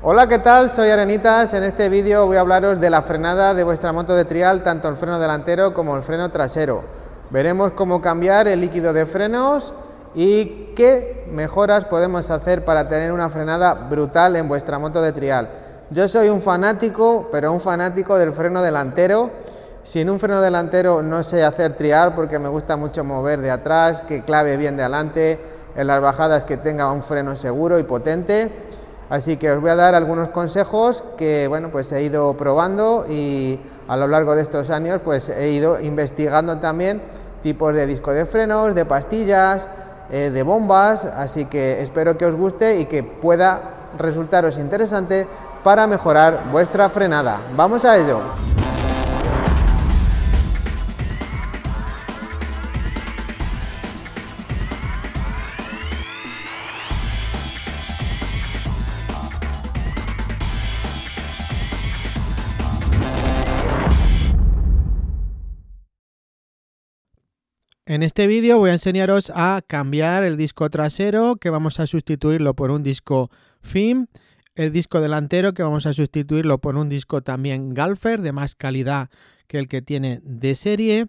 Hola, ¿qué tal? Soy Arenitas. En este vídeo voy a hablaros de la frenada de vuestra moto de trial, tanto el freno delantero como el freno trasero. Veremos cómo cambiar el líquido de frenos y qué mejoras podemos hacer para tener una frenada brutal en vuestra moto de trial. Yo soy un fanático, pero un fanático del freno delantero. Sin un freno delantero no sé hacer trial porque me gusta mucho mover de atrás, que clave bien de adelante, en las bajadas que tenga un freno seguro y potente Así que os voy a dar algunos consejos que bueno, pues he ido probando y a lo largo de estos años pues he ido investigando también tipos de disco de frenos, de pastillas, eh, de bombas, así que espero que os guste y que pueda resultaros interesante para mejorar vuestra frenada. ¡Vamos a ello! En este vídeo voy a enseñaros a cambiar el disco trasero que vamos a sustituirlo por un disco FIM, el disco delantero que vamos a sustituirlo por un disco también Galfer de más calidad que el que tiene de serie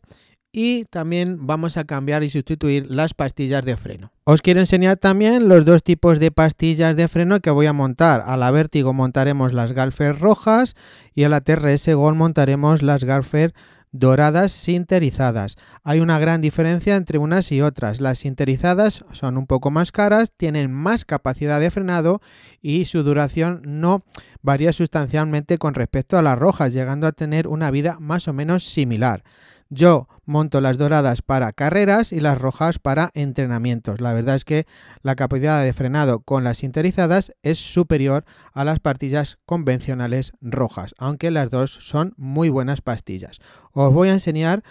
y también vamos a cambiar y sustituir las pastillas de freno. Os quiero enseñar también los dos tipos de pastillas de freno que voy a montar. A la Vértigo montaremos las Galfer rojas y a la TRS Gold montaremos las Galfer doradas sinterizadas. Hay una gran diferencia entre unas y otras. Las sinterizadas son un poco más caras, tienen más capacidad de frenado y su duración no varía sustancialmente con respecto a las rojas, llegando a tener una vida más o menos similar. Yo monto las doradas para carreras y las rojas para entrenamientos. La verdad es que la capacidad de frenado con las interizadas es superior a las pastillas convencionales rojas, aunque las dos son muy buenas pastillas. Os voy a enseñar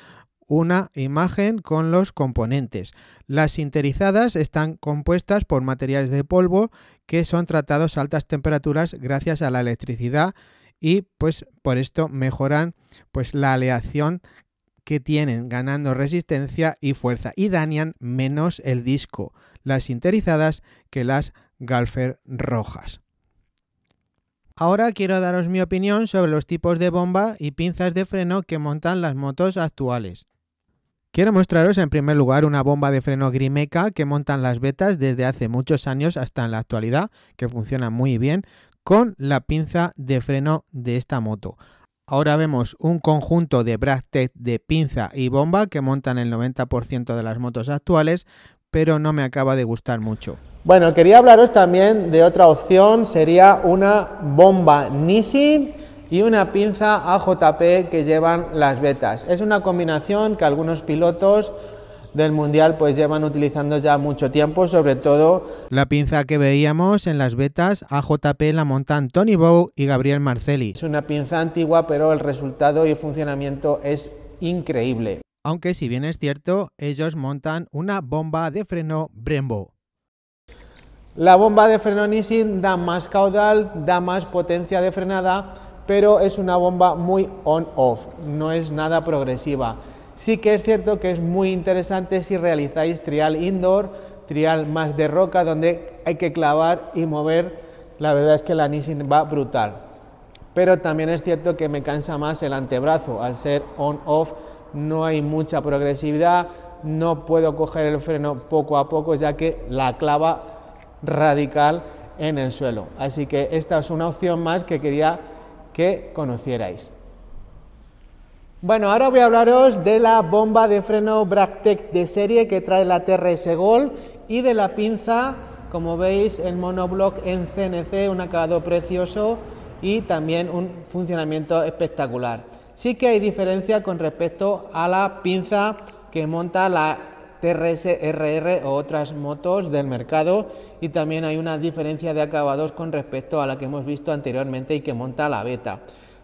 una imagen con los componentes. Las interizadas están compuestas por materiales de polvo que son tratados a altas temperaturas gracias a la electricidad y pues por esto mejoran pues la aleación que tienen, ganando resistencia y fuerza, y dañan menos el disco, las interizadas que las Galfer rojas. Ahora quiero daros mi opinión sobre los tipos de bomba y pinzas de freno que montan las motos actuales. Quiero mostraros en primer lugar una bomba de freno Grimeca que montan las betas desde hace muchos años hasta en la actualidad, que funciona muy bien, con la pinza de freno de esta moto. Ahora vemos un conjunto de bracket de pinza y bomba que montan el 90% de las motos actuales, pero no me acaba de gustar mucho. Bueno, quería hablaros también de otra opción, sería una bomba Nissin y una pinza AJP que llevan las betas. Es una combinación que algunos pilotos del mundial pues llevan utilizando ya mucho tiempo, sobre todo la pinza que veíamos en las betas AJP la montan Tony Bow y Gabriel Marcelli. Es una pinza antigua, pero el resultado y funcionamiento es increíble. Aunque si bien es cierto, ellos montan una bomba de freno Brembo. La bomba de freno Nissin da más caudal, da más potencia de frenada, pero es una bomba muy on-off, no es nada progresiva. Sí que es cierto que es muy interesante si realizáis trial indoor, trial más de roca, donde hay que clavar y mover. La verdad es que la Nissin va brutal. Pero también es cierto que me cansa más el antebrazo. Al ser on-off no hay mucha progresividad, no puedo coger el freno poco a poco ya que la clava radical en el suelo. Así que esta es una opción más que quería que conocierais. Bueno, ahora voy a hablaros de la bomba de freno Bractec de serie que trae la TRS Gol y de la pinza, como veis, en monoblock en CNC, un acabado precioso y también un funcionamiento espectacular. Sí que hay diferencia con respecto a la pinza que monta la TRS RR o otras motos del mercado y también hay una diferencia de acabados con respecto a la que hemos visto anteriormente y que monta la Beta.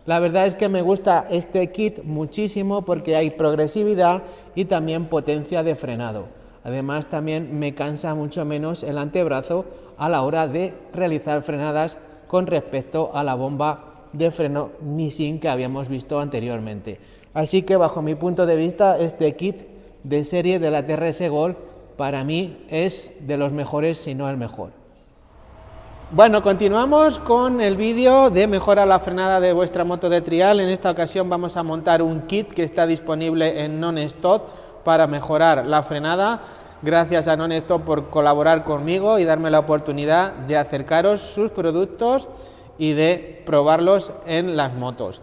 La verdad es que me gusta este kit muchísimo porque hay progresividad y también potencia de frenado. Además también me cansa mucho menos el antebrazo a la hora de realizar frenadas con respecto a la bomba de freno Nissin que habíamos visto anteriormente. Así que bajo mi punto de vista este kit de serie de la TRS Gol para mí es de los mejores si no el mejor. Bueno, continuamos con el vídeo de mejora la frenada de vuestra moto de trial. En esta ocasión vamos a montar un kit que está disponible en Nonstop para mejorar la frenada. Gracias a Nonstop por colaborar conmigo y darme la oportunidad de acercaros sus productos y de probarlos en las motos.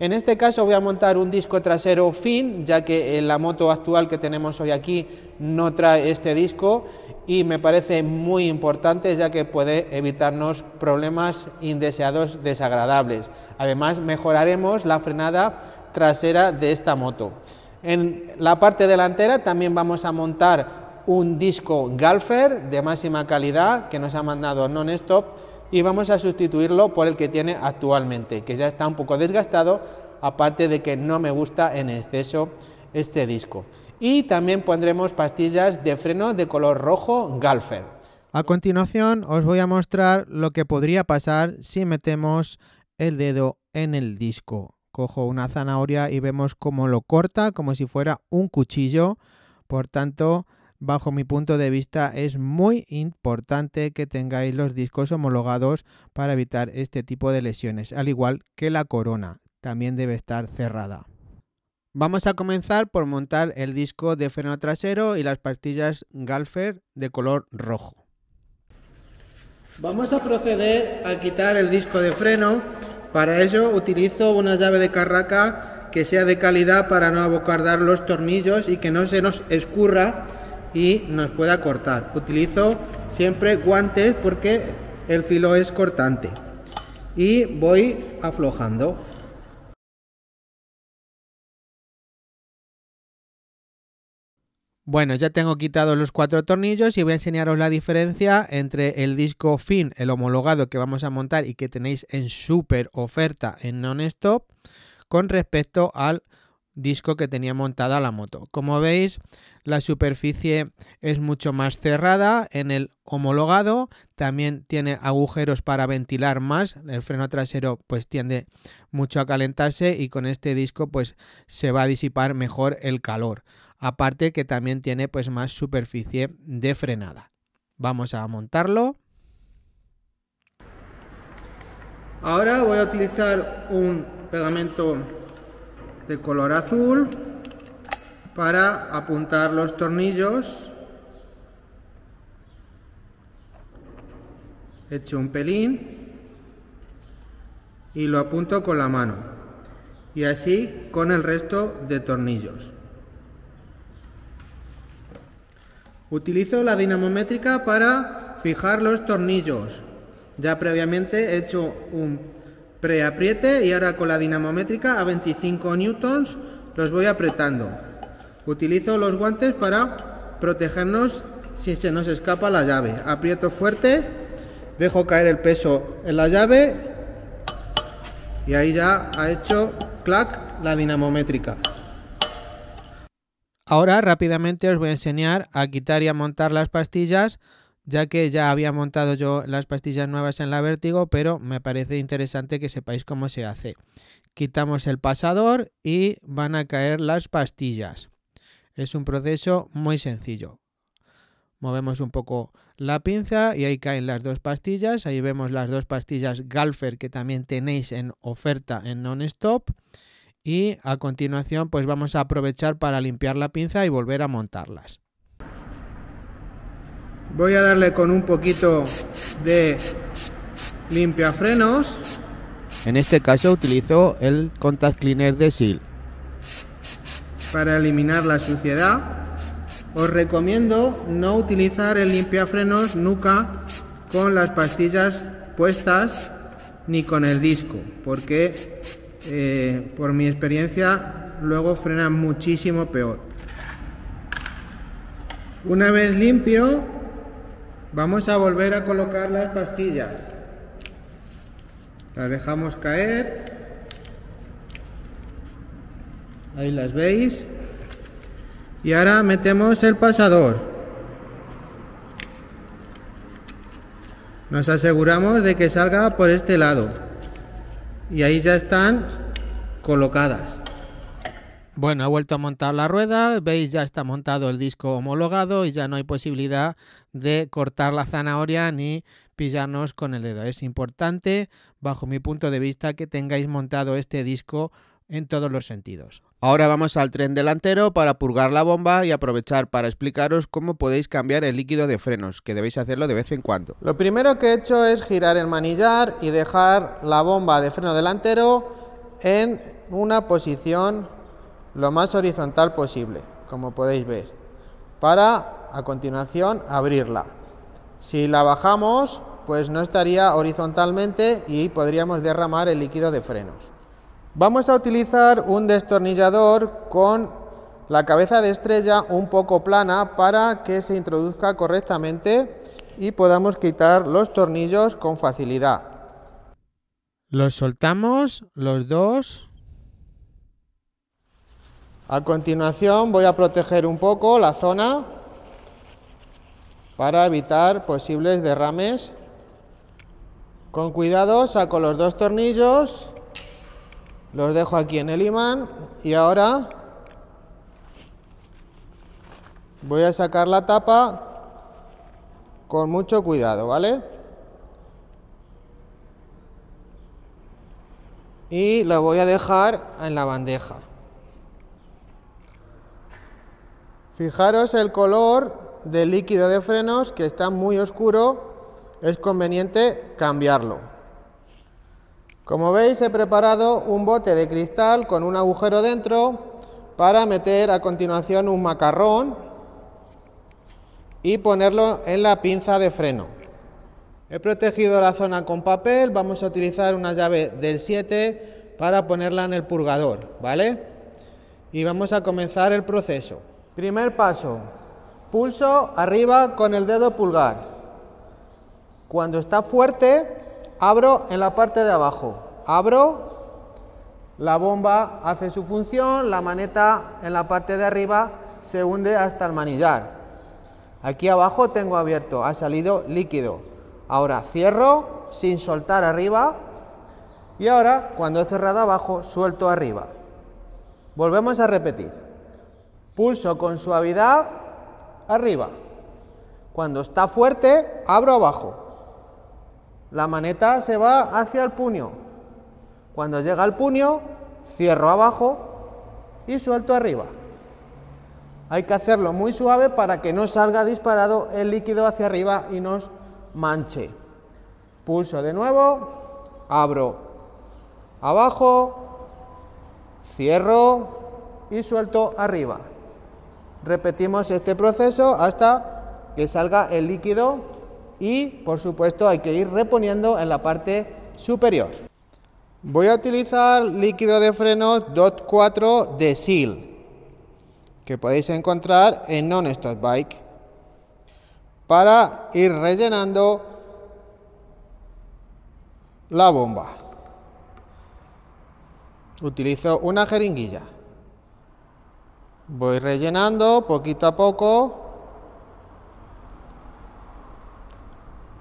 En este caso voy a montar un disco trasero fin, ya que eh, la moto actual que tenemos hoy aquí no trae este disco y me parece muy importante ya que puede evitarnos problemas indeseados desagradables. Además mejoraremos la frenada trasera de esta moto. En la parte delantera también vamos a montar un disco Galfer de máxima calidad que nos ha mandado Non-Stop y vamos a sustituirlo por el que tiene actualmente, que ya está un poco desgastado, aparte de que no me gusta en exceso este disco. Y también pondremos pastillas de freno de color rojo Galfer. A continuación os voy a mostrar lo que podría pasar si metemos el dedo en el disco. Cojo una zanahoria y vemos cómo lo corta como si fuera un cuchillo. Por tanto, bajo mi punto de vista, es muy importante que tengáis los discos homologados para evitar este tipo de lesiones, al igual que la corona, también debe estar cerrada. Vamos a comenzar por montar el disco de freno trasero y las pastillas Galfer de color rojo. Vamos a proceder a quitar el disco de freno. Para ello utilizo una llave de carraca que sea de calidad para no abocardar los tornillos y que no se nos escurra y nos pueda cortar. Utilizo siempre guantes porque el filo es cortante. Y voy aflojando. Bueno, ya tengo quitados los cuatro tornillos y voy a enseñaros la diferencia entre el disco fin, el homologado que vamos a montar y que tenéis en super oferta en Nonstop, con respecto al disco que tenía montada la moto. Como veis, la superficie es mucho más cerrada en el homologado, también tiene agujeros para ventilar más, el freno trasero pues tiende mucho a calentarse y con este disco pues se va a disipar mejor el calor. Aparte que también tiene pues más superficie de frenada. Vamos a montarlo. Ahora voy a utilizar un pegamento de color azul para apuntar los tornillos. hecho un pelín y lo apunto con la mano. Y así con el resto de tornillos. Utilizo la dinamométrica para fijar los tornillos. Ya previamente he hecho un Preapriete y ahora con la dinamométrica a 25 newtons los voy apretando. Utilizo los guantes para protegernos si se nos escapa la llave. Aprieto fuerte, dejo caer el peso en la llave y ahí ya ha hecho clac la dinamométrica. Ahora rápidamente os voy a enseñar a quitar y a montar las pastillas ya que ya había montado yo las pastillas nuevas en la vértigo, pero me parece interesante que sepáis cómo se hace. Quitamos el pasador y van a caer las pastillas. Es un proceso muy sencillo. Movemos un poco la pinza y ahí caen las dos pastillas. Ahí vemos las dos pastillas Galfer que también tenéis en oferta en Nonstop. Y a continuación pues vamos a aprovechar para limpiar la pinza y volver a montarlas. Voy a darle con un poquito de limpiafrenos. En este caso utilizo el Contact Cleaner de SIL. Para eliminar la suciedad, os recomiendo no utilizar el limpiafrenos nunca con las pastillas puestas ni con el disco, porque eh, por mi experiencia luego frena muchísimo peor. Una vez limpio, Vamos a volver a colocar las pastillas. Las dejamos caer. Ahí las veis. Y ahora metemos el pasador. Nos aseguramos de que salga por este lado. Y ahí ya están colocadas. Bueno, he vuelto a montar la rueda, veis ya está montado el disco homologado y ya no hay posibilidad de cortar la zanahoria ni pillarnos con el dedo. Es importante, bajo mi punto de vista, que tengáis montado este disco en todos los sentidos. Ahora vamos al tren delantero para purgar la bomba y aprovechar para explicaros cómo podéis cambiar el líquido de frenos, que debéis hacerlo de vez en cuando. Lo primero que he hecho es girar el manillar y dejar la bomba de freno delantero en una posición lo más horizontal posible, como podéis ver, para a continuación abrirla. Si la bajamos, pues no estaría horizontalmente y podríamos derramar el líquido de frenos. Vamos a utilizar un destornillador con la cabeza de estrella un poco plana para que se introduzca correctamente y podamos quitar los tornillos con facilidad. Los soltamos los dos a continuación voy a proteger un poco la zona para evitar posibles derrames. Con cuidado saco los dos tornillos, los dejo aquí en el imán y ahora voy a sacar la tapa con mucho cuidado, ¿vale? Y la voy a dejar en la bandeja. Fijaros el color del líquido de frenos que está muy oscuro, es conveniente cambiarlo. Como veis he preparado un bote de cristal con un agujero dentro para meter a continuación un macarrón y ponerlo en la pinza de freno. He protegido la zona con papel, vamos a utilizar una llave del 7 para ponerla en el purgador, ¿vale? Y vamos a comenzar el proceso. Primer paso, pulso arriba con el dedo pulgar. Cuando está fuerte, abro en la parte de abajo. Abro, la bomba hace su función, la maneta en la parte de arriba se hunde hasta el manillar. Aquí abajo tengo abierto, ha salido líquido. Ahora cierro sin soltar arriba y ahora cuando he cerrado abajo suelto arriba. Volvemos a repetir. Pulso con suavidad arriba. Cuando está fuerte, abro abajo. La maneta se va hacia el puño. Cuando llega al puño, cierro abajo y suelto arriba. Hay que hacerlo muy suave para que no salga disparado el líquido hacia arriba y nos manche. Pulso de nuevo, abro abajo, cierro y suelto arriba. Repetimos este proceso hasta que salga el líquido y por supuesto hay que ir reponiendo en la parte superior. Voy a utilizar líquido de frenos DOT 4 de SEAL que podéis encontrar en Non-Stop Bike para ir rellenando la bomba. Utilizo una jeringuilla. Voy rellenando poquito a poco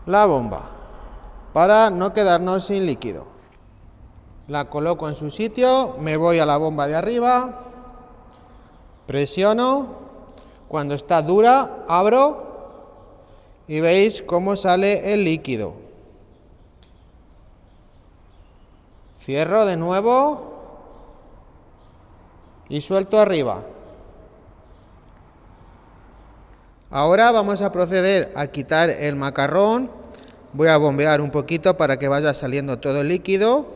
la bomba para no quedarnos sin líquido. La coloco en su sitio, me voy a la bomba de arriba, presiono, cuando está dura abro y veis cómo sale el líquido. Cierro de nuevo y suelto arriba. Ahora vamos a proceder a quitar el macarrón. Voy a bombear un poquito para que vaya saliendo todo el líquido.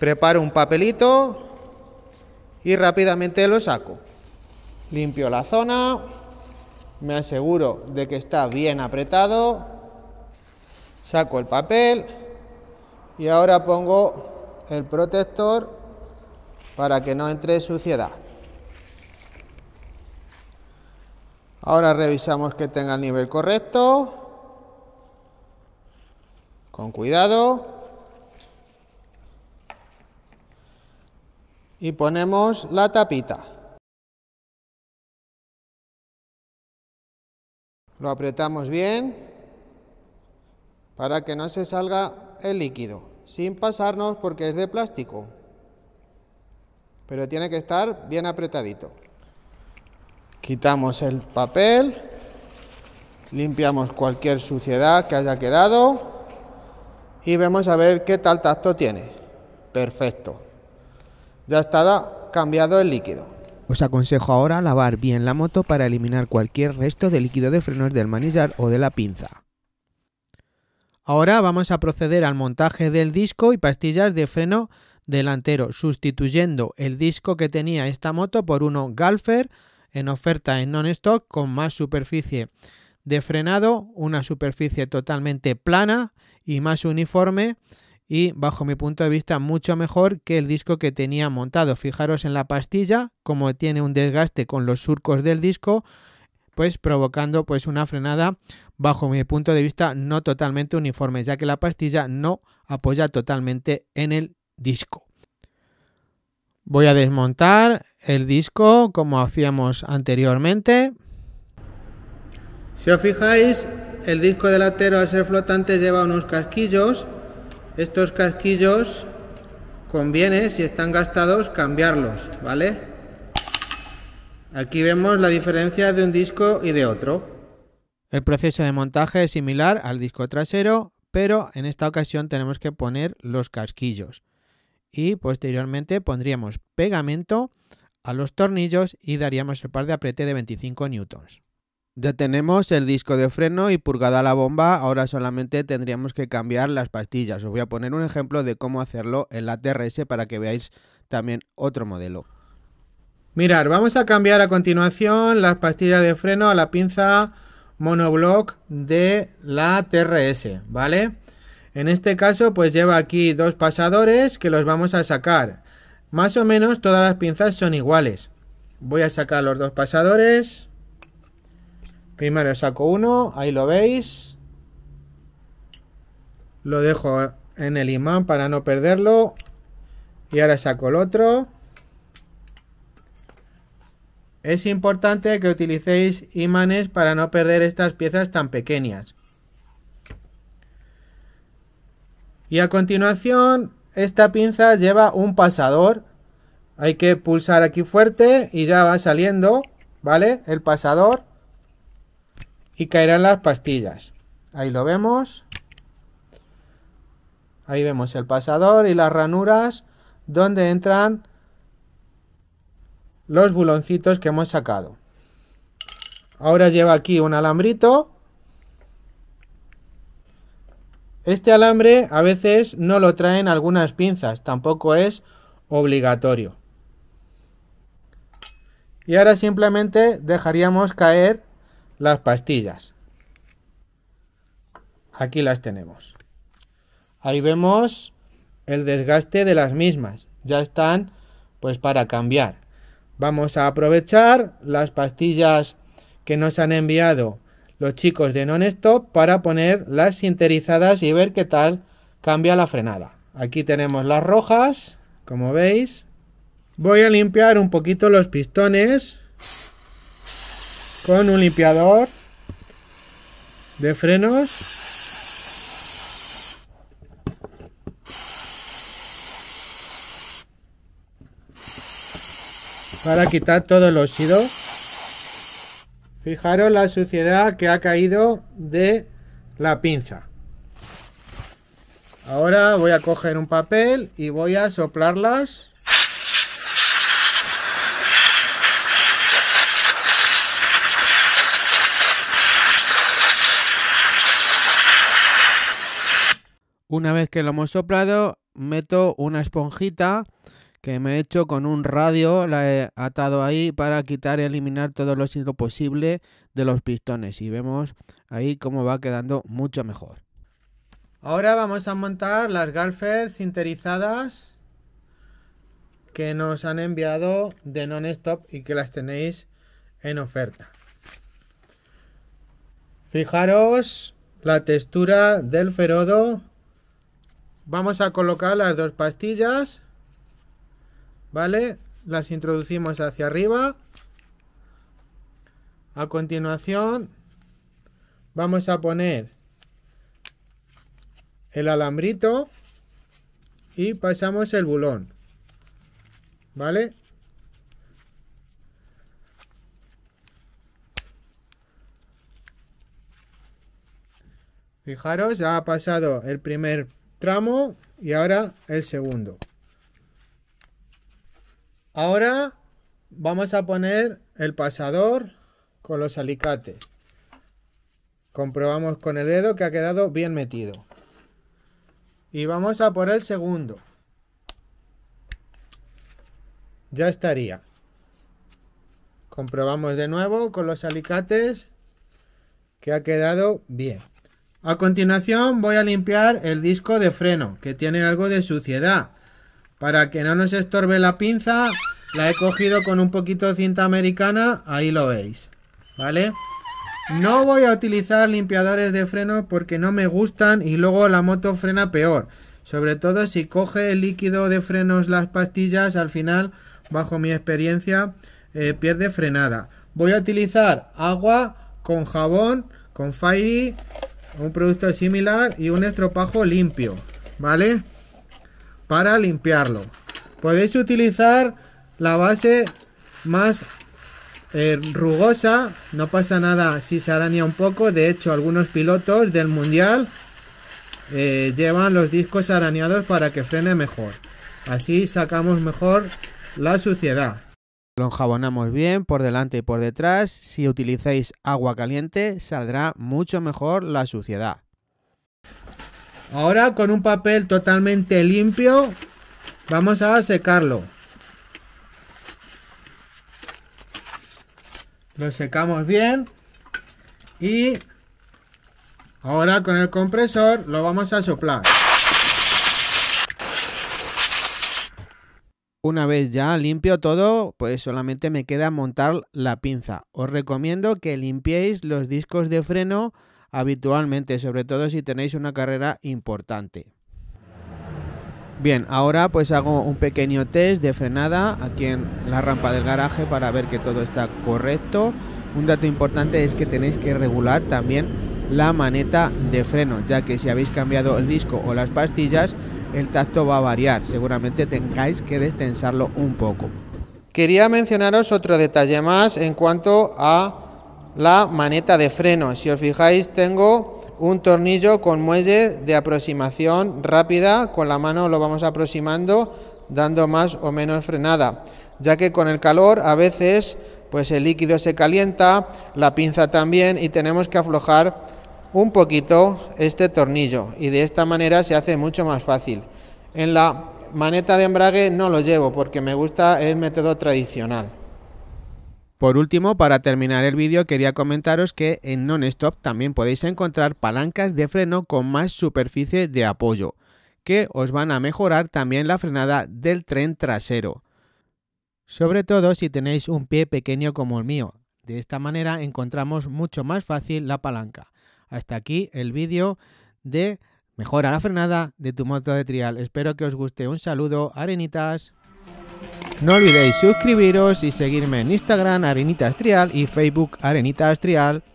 Preparo un papelito y rápidamente lo saco. Limpio la zona, me aseguro de que está bien apretado, saco el papel y ahora pongo el protector para que no entre suciedad. Ahora revisamos que tenga el nivel correcto. Con cuidado. Y ponemos la tapita. Lo apretamos bien para que no se salga el líquido, sin pasarnos porque es de plástico. Pero tiene que estar bien apretadito. Quitamos el papel, limpiamos cualquier suciedad que haya quedado y vemos a ver qué tal tacto tiene. Perfecto. Ya está cambiado el líquido. Os aconsejo ahora lavar bien la moto para eliminar cualquier resto de líquido de frenos del manillar o de la pinza. Ahora vamos a proceder al montaje del disco y pastillas de freno delantero, sustituyendo el disco que tenía esta moto por uno Galfer en oferta en non-stock con más superficie de frenado, una superficie totalmente plana y más uniforme y bajo mi punto de vista mucho mejor que el disco que tenía montado. Fijaros en la pastilla, como tiene un desgaste con los surcos del disco, pues provocando pues una frenada bajo mi punto de vista no totalmente uniforme, ya que la pastilla no apoya totalmente en el disco. Voy a desmontar el disco como hacíamos anteriormente. Si os fijáis, el disco delantero al ser flotante lleva unos casquillos. Estos casquillos conviene, si están gastados, cambiarlos, ¿vale? Aquí vemos la diferencia de un disco y de otro. El proceso de montaje es similar al disco trasero, pero en esta ocasión tenemos que poner los casquillos y posteriormente pondríamos pegamento a los tornillos y daríamos el par de apriete de 25 newtons. tenemos el disco de freno y purgada la bomba, ahora solamente tendríamos que cambiar las pastillas. Os voy a poner un ejemplo de cómo hacerlo en la TRS para que veáis también otro modelo. Mirad, vamos a cambiar a continuación las pastillas de freno a la pinza monoblock de la TRS, ¿vale? En este caso pues lleva aquí dos pasadores que los vamos a sacar. Más o menos todas las pinzas son iguales. Voy a sacar los dos pasadores. Primero saco uno, ahí lo veis. Lo dejo en el imán para no perderlo. Y ahora saco el otro. Es importante que utilicéis imanes para no perder estas piezas tan pequeñas. Y a continuación, esta pinza lleva un pasador. Hay que pulsar aquí fuerte y ya va saliendo, ¿vale? El pasador y caerán las pastillas. Ahí lo vemos. Ahí vemos el pasador y las ranuras donde entran los buloncitos que hemos sacado. Ahora lleva aquí un alambrito Este alambre a veces no lo traen algunas pinzas, tampoco es obligatorio. Y ahora simplemente dejaríamos caer las pastillas. Aquí las tenemos. Ahí vemos el desgaste de las mismas. Ya están pues para cambiar. Vamos a aprovechar las pastillas que nos han enviado los chicos de non-stop para poner las sinterizadas y ver qué tal cambia la frenada. Aquí tenemos las rojas, como veis. Voy a limpiar un poquito los pistones con un limpiador de frenos. Para quitar todo el óxido. Fijaros la suciedad que ha caído de la pinza. Ahora voy a coger un papel y voy a soplarlas. Una vez que lo hemos soplado, meto una esponjita que me he hecho con un radio, la he atado ahí para quitar y eliminar todo lo hilos posible de los pistones y vemos ahí cómo va quedando mucho mejor. Ahora vamos a montar las galfers sinterizadas que nos han enviado de non-stop y que las tenéis en oferta. Fijaros la textura del ferodo. Vamos a colocar las dos pastillas ¿vale? Las introducimos hacia arriba. A continuación, vamos a poner el alambrito y pasamos el bulón, ¿vale? Fijaros, ya ha pasado el primer tramo y ahora el segundo. Ahora vamos a poner el pasador con los alicates. Comprobamos con el dedo que ha quedado bien metido. Y vamos a poner el segundo. Ya estaría. Comprobamos de nuevo con los alicates que ha quedado bien. A continuación voy a limpiar el disco de freno, que tiene algo de suciedad. Para que no nos estorbe la pinza, la he cogido con un poquito de cinta americana, ahí lo veis, ¿vale? No voy a utilizar limpiadores de freno porque no me gustan y luego la moto frena peor. Sobre todo si coge el líquido de frenos las pastillas, al final, bajo mi experiencia, eh, pierde frenada. Voy a utilizar agua con jabón, con Fairy, un producto similar y un estropajo limpio, ¿vale? para limpiarlo. Podéis utilizar la base más eh, rugosa, no pasa nada si se araña un poco. De hecho, algunos pilotos del mundial eh, llevan los discos arañados para que frene mejor. Así sacamos mejor la suciedad. Lo enjabonamos bien por delante y por detrás. Si utilizáis agua caliente, saldrá mucho mejor la suciedad. Ahora con un papel totalmente limpio vamos a secarlo. Lo secamos bien y ahora con el compresor lo vamos a soplar. Una vez ya limpio todo, pues solamente me queda montar la pinza. Os recomiendo que limpiéis los discos de freno habitualmente, sobre todo si tenéis una carrera importante. Bien, ahora pues hago un pequeño test de frenada aquí en la rampa del garaje para ver que todo está correcto. Un dato importante es que tenéis que regular también la maneta de freno, ya que si habéis cambiado el disco o las pastillas, el tacto va a variar. Seguramente tengáis que destensarlo un poco. Quería mencionaros otro detalle más en cuanto a la maneta de freno. Si os fijáis, tengo un tornillo con muelle de aproximación rápida, con la mano lo vamos aproximando, dando más o menos frenada, ya que con el calor a veces pues el líquido se calienta, la pinza también y tenemos que aflojar un poquito este tornillo y de esta manera se hace mucho más fácil. En la maneta de embrague no lo llevo porque me gusta el método tradicional. Por último, para terminar el vídeo, quería comentaros que en Nonstop también podéis encontrar palancas de freno con más superficie de apoyo, que os van a mejorar también la frenada del tren trasero. Sobre todo si tenéis un pie pequeño como el mío, de esta manera encontramos mucho más fácil la palanca. Hasta aquí el vídeo de mejora la frenada de tu moto de trial. Espero que os guste. Un saludo, arenitas. No olvidéis suscribiros y seguirme en Instagram Arenita Astrial y Facebook Arenita Astrial.